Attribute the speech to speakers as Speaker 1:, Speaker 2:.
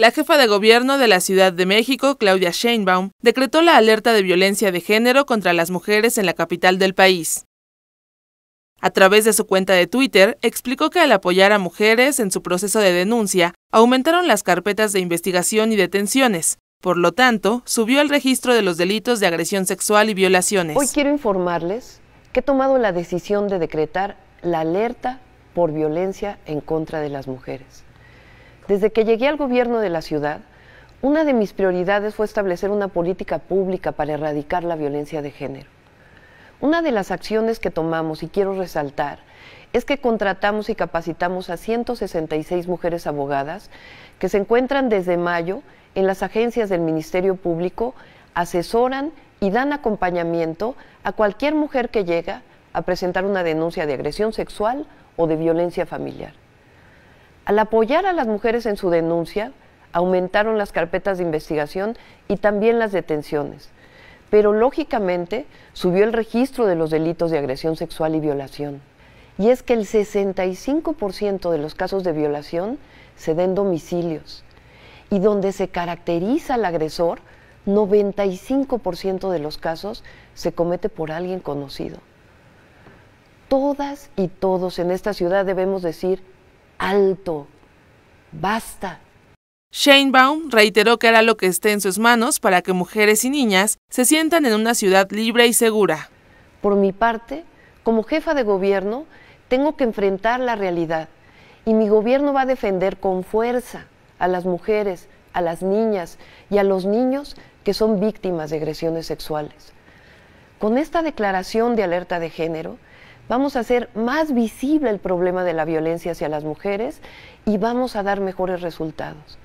Speaker 1: La jefa de gobierno de la Ciudad de México, Claudia Sheinbaum, decretó la alerta de violencia de género contra las mujeres en la capital del país. A través de su cuenta de Twitter, explicó que al apoyar a mujeres en su proceso de denuncia, aumentaron las carpetas de investigación y detenciones. Por lo tanto, subió el registro de los delitos de agresión sexual y violaciones. Hoy quiero
Speaker 2: informarles que he tomado la decisión de decretar la alerta por violencia en contra de las mujeres. Desde que llegué al gobierno de la ciudad, una de mis prioridades fue establecer una política pública para erradicar la violencia de género. Una de las acciones que tomamos, y quiero resaltar, es que contratamos y capacitamos a 166 mujeres abogadas que se encuentran desde mayo en las agencias del Ministerio Público, asesoran y dan acompañamiento a cualquier mujer que llega a presentar una denuncia de agresión sexual o de violencia familiar. Al apoyar a las mujeres en su denuncia, aumentaron las carpetas de investigación y también las detenciones. Pero lógicamente subió el registro de los delitos de agresión sexual y violación. Y es que el 65% de los casos de violación se den domicilios. Y donde se caracteriza al agresor, 95% de los casos se comete por alguien conocido. Todas y todos en esta ciudad debemos decir alto. Basta.
Speaker 1: Shane Baum reiteró que hará lo que esté en sus manos para que mujeres y niñas se sientan en una ciudad libre y segura.
Speaker 2: Por mi parte, como jefa de gobierno, tengo que enfrentar la realidad y mi gobierno va a defender con fuerza a las mujeres, a las niñas y a los niños que son víctimas de agresiones sexuales. Con esta declaración de alerta de género, vamos a hacer más visible el problema de la violencia hacia las mujeres y vamos a dar mejores resultados.